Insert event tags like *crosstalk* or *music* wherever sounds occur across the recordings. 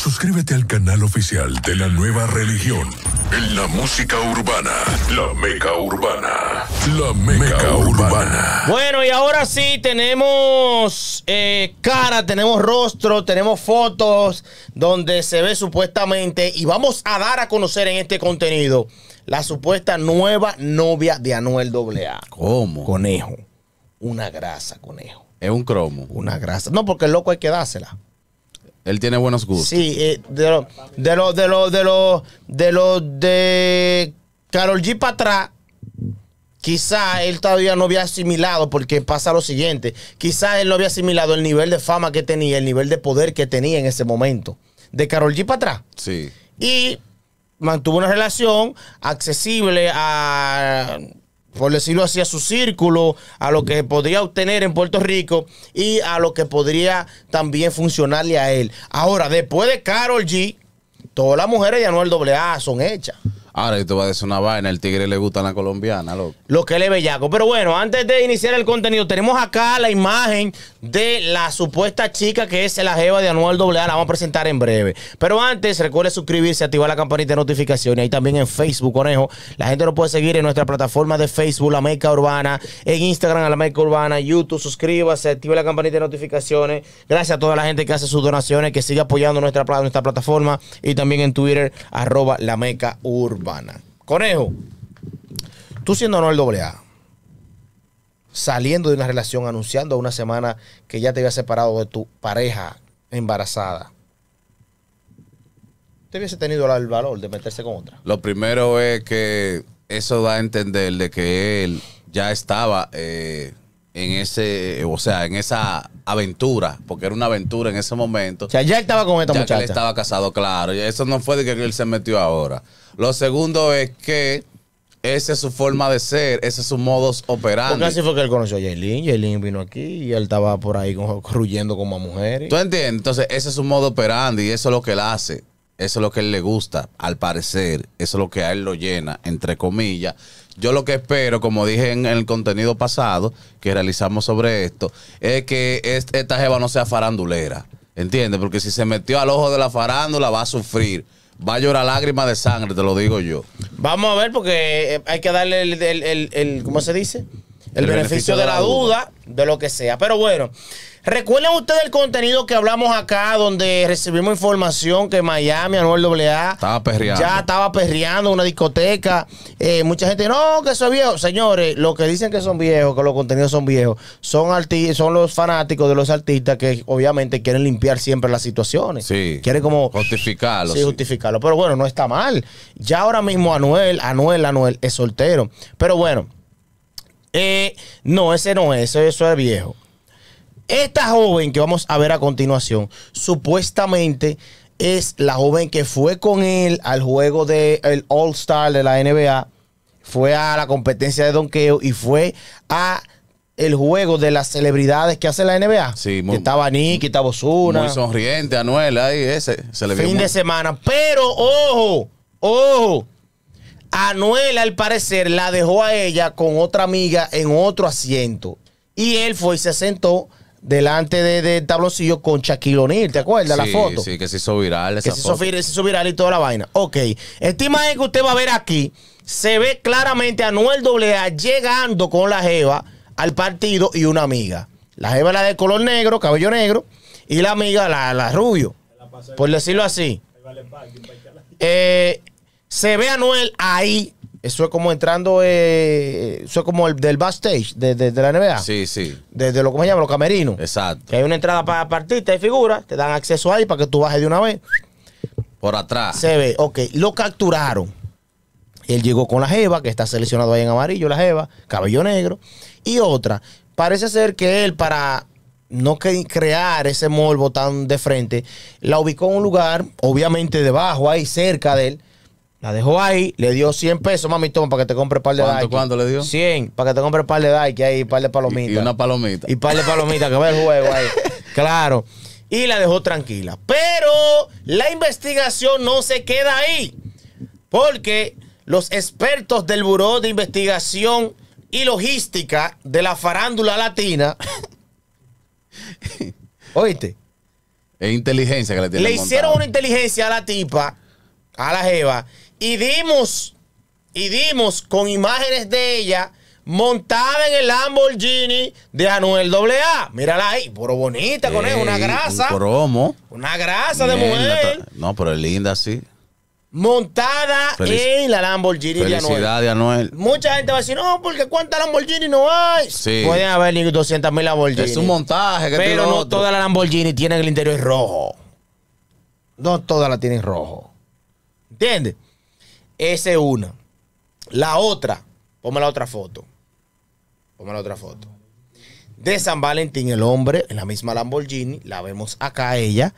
Suscríbete al canal oficial de la nueva religión. En la música urbana, la meca urbana, la meca, urbana. Bueno, y ahora sí tenemos eh, cara, tenemos rostro, tenemos fotos donde se ve supuestamente y vamos a dar a conocer en este contenido la supuesta nueva novia de Anuel AA. ¿Cómo? Conejo. Una grasa, conejo. Es un cromo. Una grasa. No, porque el loco hay que dársela. Él tiene buenos gustos. Sí, eh, de los de los de los de los de Carol G para atrás, quizá él todavía no había asimilado, porque pasa lo siguiente, quizá él no había asimilado el nivel de fama que tenía, el nivel de poder que tenía en ese momento. De Carol G para atrás. Sí. Y mantuvo una relación accesible a por decirlo así, a su círculo, a lo que podría obtener en Puerto Rico y a lo que podría también funcionarle a él. Ahora, después de Carol G, todas las mujeres de Anuel A son hechas. Ahora esto va a decir una vaina, el tigre le gusta la colombiana, loco. Lo que le bellaco. Pero bueno, antes de iniciar el contenido, tenemos acá la imagen de la supuesta chica que es la jeva de doble A. La vamos a presentar en breve. Pero antes, recuerde suscribirse, activar la campanita de notificaciones. Ahí también en Facebook, conejo. La gente nos puede seguir en nuestra plataforma de Facebook, La Meca Urbana. En Instagram, La Meca Urbana. YouTube, suscríbase, active la campanita de notificaciones. Gracias a toda la gente que hace sus donaciones, que sigue apoyando nuestra, plataforma. Y también en Twitter, arroba La Meca Urbana. Conejo, tú siendo no el doble A, saliendo de una relación, anunciando una semana que ya te había separado de tu pareja embarazada, ¿te hubiese tenido el valor de meterse con otra? Lo primero es que eso da a entender de que él ya estaba eh, en ese, o sea, en esa aventura, porque era una aventura en ese momento. O sea, ya estaba con esta muchacha. estaba casado, claro. Eso no fue de que él se metió ahora. Lo segundo es que esa es su forma de ser, ese es su modus operando Porque fue que él conoció a Jaylin. Jaylin vino aquí y él estaba por ahí corriendo con más mujeres. ¿Tú entiendes? Entonces, ese es su modo operandi y eso es lo que él hace. Eso es lo que a él le gusta, al parecer. Eso es lo que a él lo llena, entre comillas. Yo lo que espero, como dije en el contenido pasado que realizamos sobre esto, es que esta jeva no sea farandulera. ¿Entiendes? Porque si se metió al ojo de la farándula, va a sufrir. Va a llorar lágrimas de sangre, te lo digo yo. Vamos a ver, porque eh, hay que darle el, el ¿cómo se dice? El, beneficio, de la, duda, de lo que sea. Pero bueno, recuerden ustedes el contenido que hablamos acá, donde recibimos información que Miami, Anuel AA, estaba perreando. ya estaba perreando una discoteca. Eh, mucha gente, no, que es viejo Señores, los que dicen que son viejos, que los contenidos son viejos, son, son los fanáticos de los artistas que obviamente quieren limpiar siempre las situaciones. Sí. Quieren como... Justificarlo. sí, justificarlo. Pero bueno, no está mal. Ya ahora mismo Anuel, Anuel, Anuel es soltero. Pero bueno. Eh, no, ese no es, eso es viejo. Esta joven que vamos a ver a continuación, supuestamente es la joven que fue con él al juego del All Star de la NBA, fue a la competencia de donqueo y fue a el juego de las celebridades que hace la NBA. que estaba Nick, estaba Muy sonriente, Anuel, ahí ese. Se fin de semana. Pero, ojo, ojo, Anuel, al parecer, la dejó a ella con otra amiga en otro asiento. Y él fue y se sentó delante del de con Shaquille ¿te acuerdas la foto? Sí, que se hizo viral esa que foto. Se, se viral y toda la vaina. Ok, estima imagen que usted va a ver aquí, se ve claramente a Anuel AA llegando con la jeva al partido y una amiga. La jeva la de color negro, cabello negro, y la amiga la, la rubio, por decirlo así. Eh, se ve a Noel ahí. Eso es como entrando, eh, eso es como el del backstage de, la NBA. Sí, sí. Desde lo que se llama, los camerinos. Exacto. hay una entrada para partita y figuras, te dan acceso ahí para que tú bajes de una vez. Por atrás. Se ve, ok. Lo capturaron. Él llegó con la Jeva, que está seleccionado ahí en amarillo, la Jeva, cabello negro. Y otra, parece ser que él, para no crear ese morbo tan de frente, la ubicó en un lugar, obviamente debajo, ahí cerca de él la dejó ahí, le dio 100 pesos, mami, para que te compre un par de ¿Cuánto, ¿Cuánto le dio? 100, para que te compre un par de Dike ahí, un par de palomitas. Y, una palomita. Y par de palomitas, que va el juego ahí. *laughs* Claro. Y la dejó tranquila. Pero la investigación no se queda ahí. Porque los expertos del Buró de Investigación y Logística de la Farándula Latina. *laughs* ¿Oíste? Es inteligencia que le tienen. Le hicieron una inteligencia a la tipa a la Jeva y dimos, y dimos con imágenes de ella montada en el Lamborghini de Anuel AA. Mírala ahí, pero bonita con él, una grasa. Un Una grasa de mujer. no, pero es linda, sí. Montada en la Lamborghini de Anuel. de Anuel. Mucha gente va a decir, no, porque ¿cuántas Lamborghini no hay? Sí. Pueden haber ni 200 mil Lamborghini. Es un montaje. Que pero no toda la Lamborghini Tiene el interior rojo. No toda la tienen rojo. ¿Entiendes? Esa es una. La otra, ponme la otra foto. Ponme la otra foto. De San Valentín, el hombre, en la misma Lamborghini, la vemos acá ella,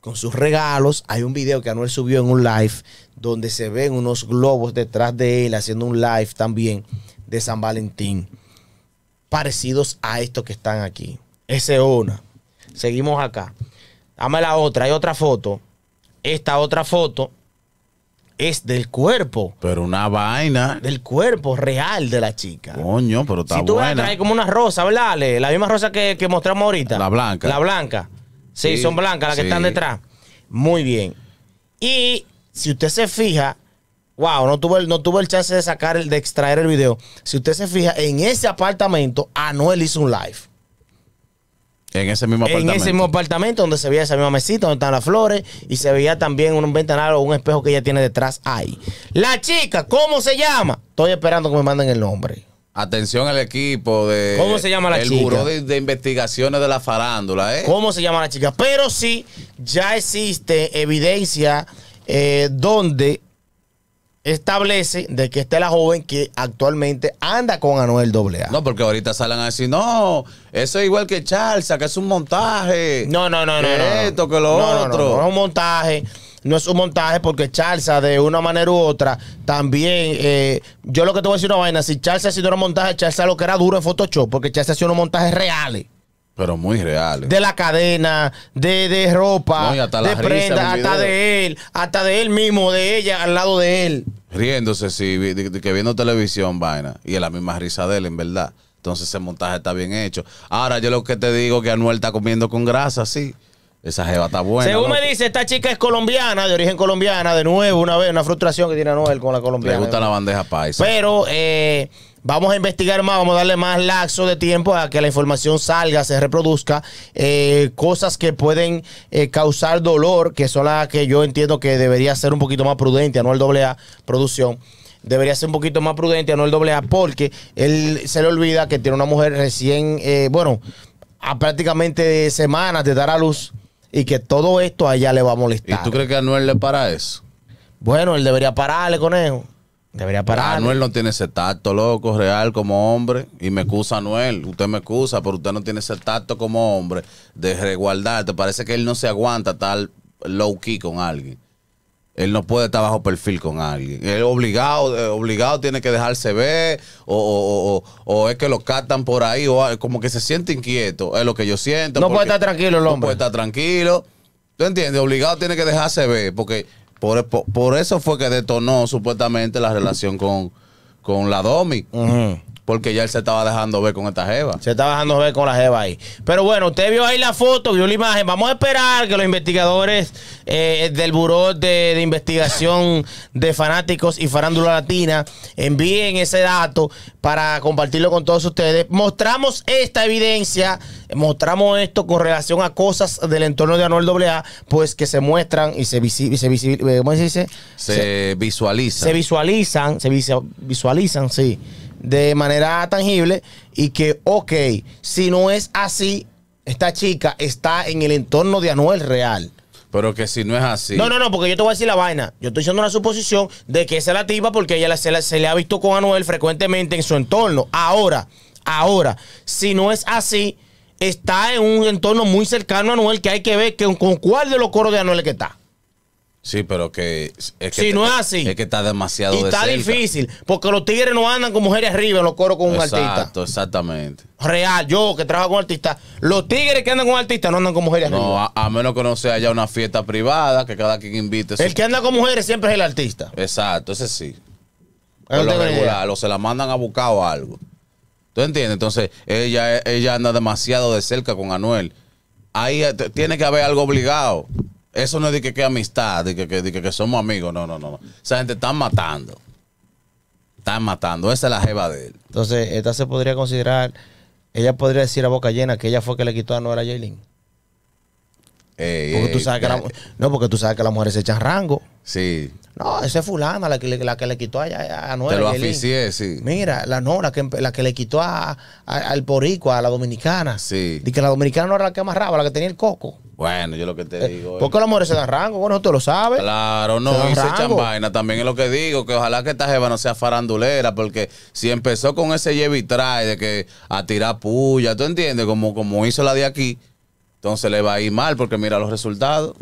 con sus regalos. Hay un video que Anuel subió en un live, donde se ven unos globos detrás de él, haciendo un live también de San Valentín, parecidos a estos que están aquí. Esa es una. Seguimos acá. Dame la otra, hay otra foto. Esta otra foto es del cuerpo. Pero una vaina. Del cuerpo real de la chica. Coño, pero está buena. Si tú vas a traer como una rosa, ¿verdad? La misma rosa que, que mostramos ahorita. La blanca. La blanca. Sí, son blancas las que están detrás. Muy bien. Y si usted se fija, wow, no tuve, no tuve el chance de sacar, de extraer el video. Si usted se fija, en ese apartamento, Anuel hizo un live. En ese mismo apartamento. En ese mismo apartamento donde se veía esa misma mesita, donde están las flores y se veía también un ventanal o un espejo que ella tiene detrás ahí. La chica, ¿cómo se llama? Estoy esperando que me manden el nombre. Atención al equipo de. ¿Cómo se llama la chica? El Buró de, Investigaciones de la Farándula, ¿eh? ¿Cómo se llama la chica? Pero sí, ya existe evidencia eh, donde establece de que está la joven que actualmente anda con Anuel AA. No, porque ahorita salen a decir, no, eso es igual que Charles, que es un montaje. No, no, no, no. esto, que lo no, otro. No, es un montaje. No es un montaje porque Charza de una manera u otra, también. Eh, yo lo que te voy a decir una vaina: si Charles ha sido un montaje, Charles lo que era duro en Photoshop, porque Charles ha sido unos montajes reales. Pero muy real De la cadena, de, ropa, hasta de prenda, hasta de él, hasta de él mismo, de ella, al lado de él. Riéndose, sí, que viendo televisión, vaina. Y es la misma risa de él, en verdad. Entonces ese montaje está bien hecho. Ahora yo lo que te digo que Anuel está comiendo con grasa, sí. Esa jeva está buena. Según me dice, esta chica es colombiana, de origen colombiana, de nuevo, una vez, una frustración que tiene Anuel con la colombiana. Le gusta la bandeja paisa. Pero, eh Vamos a investigar más, vamos a darle más laxo de tiempo a que la información salga, se reproduzca. Eh, cosas que pueden eh, causar dolor, que son las que yo entiendo que debería ser un poquito más prudente, no el doble A producción debería ser un poquito más prudente, no el doble A, porque él se le olvida que tiene una mujer recién, eh, bueno, a prácticamente semanas de dar a luz y que todo esto allá le va a molestar. ¿Y tú crees que Anuel le para eso? Bueno, él debería pararle, con conejo. Debería parar. Anuel no tiene ese tacto, loco, real como hombre. Y me excusa Anuel. Usted me excusa, pero usted no tiene ese tacto como hombre de resguardarte. Te parece que él no se aguanta tal low key con alguien. Él no puede estar bajo perfil con alguien. Él obligado, eh, obligado tiene que dejarse ver, o, o, o, o, es que lo captan por ahí, o como que se siente inquieto. Es lo que yo siento. No puede estar tranquilo el hombre. No puede estar tranquilo. ¿Tú entiendes? Obligado tiene que dejarse ver, porque por, eso fue que detonó supuestamente la relación con, con la Domi porque ya él se estaba dejando ver con esta jeva. Se estaba dejando ver con la jeva ahí. Pero bueno, usted vio ahí la foto, vio la imagen. Vamos a esperar que los investigadores eh, del Buró de, Investigación de Fanáticos y Farándula Latina envíen ese dato para compartirlo con todos ustedes. Mostramos esta evidencia, mostramos esto con relación a cosas del entorno de Anuel AA, pues que se muestran y se, eh, ¿cómo se, dice? se visualizan. Se visualizan, se visualizan, sí de manera tangible y que, ok, si no es así, esta chica está en el entorno de Anuel real. Pero que si no es así. No, no, no, porque yo te voy a decir la vaina. Yo estoy haciendo una suposición de que esa es la tipa porque ella se, se le ha visto con Anuel frecuentemente en su entorno. Ahora, ahora, si no es así, está en un entorno muy cercano a Anuel que hay que ver que, con cuál de los coros de Anuel que está. Sí, pero que. si no es así. Es que está demasiado. Y está difícil. Porque los tigres no andan con mujeres arriba en los coros con un artista. Exacto, exactamente. Real, yo que trabajo con artistas. Los tigres que andan con artistas no andan con mujeres arriba. No, a, menos que no sea ya una fiesta privada, que cada quien invite. El que anda con mujeres siempre es el artista. Exacto, ese sí. lo regular, o se la mandan a buscar o algo. ¿Tú entiendes? Entonces, ella, ella anda demasiado de cerca con Anuel. Ahí eh, tiene que haber algo obligado. Eso no es de que, que amistad, de que, que, somos amigos. No, no, no, Esa gente está matando. Están matando. Esa es la jeva de él. Entonces, esta se podría considerar. Ella podría decir a boca llena que ella fue que le quitó a Noera Jaylin. porque tú sabes que la, no, porque tú sabes que las mujeres se echan rango. Sí. No, esa es fulana la que, que le quitó a, a, Te lo aficié, sí. Mira, la nora la que, la que le quitó a, al porico, a la dominicana. Sí. Y que la dominicana no era la que amarraba, la que tenía el coco. Bueno, yo lo que te eh, digo. es... Porque los amores se dan rango, bueno, tú lo sabes. Claro, no, y se vaina. También es lo que digo, que ojalá que esta jeva no sea farandulera, porque si empezó con ese lleve y de que a tirar puya, ¿tú entiendes? Como, como hizo la de aquí, entonces le va a ir mal, porque mira los resultados.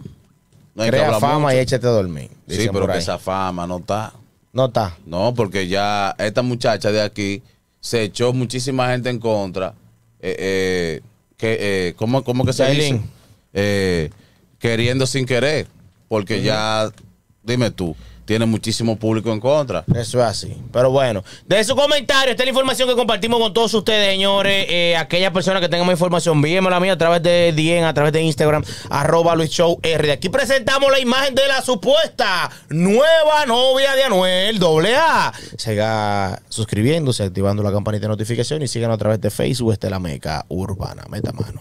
No Crea fama y échate a dormir. Sí, pero esa fama no está. No está. No, porque ya esta muchacha de aquí se echó muchísima gente en contra. Eh, eh, ¿cómo, que se dice? Eh, queriendo sin querer, porque ya, dime tú, tiene muchísimo público en contra. Eso es así. Pero bueno, de su comentario, esta es la información que compartimos con todos ustedes, señores. Eh, aquellas personas que tengan más información, envíenmela a mí a través de Dien, a través de Instagram, arroba Luis Show De aquí presentamos la imagen de la supuesta nueva novia de Anuel A! Siga suscribiéndose, activando la campanita de notificación y síganos a través de Facebook, la Meca Urbana. Meta mano.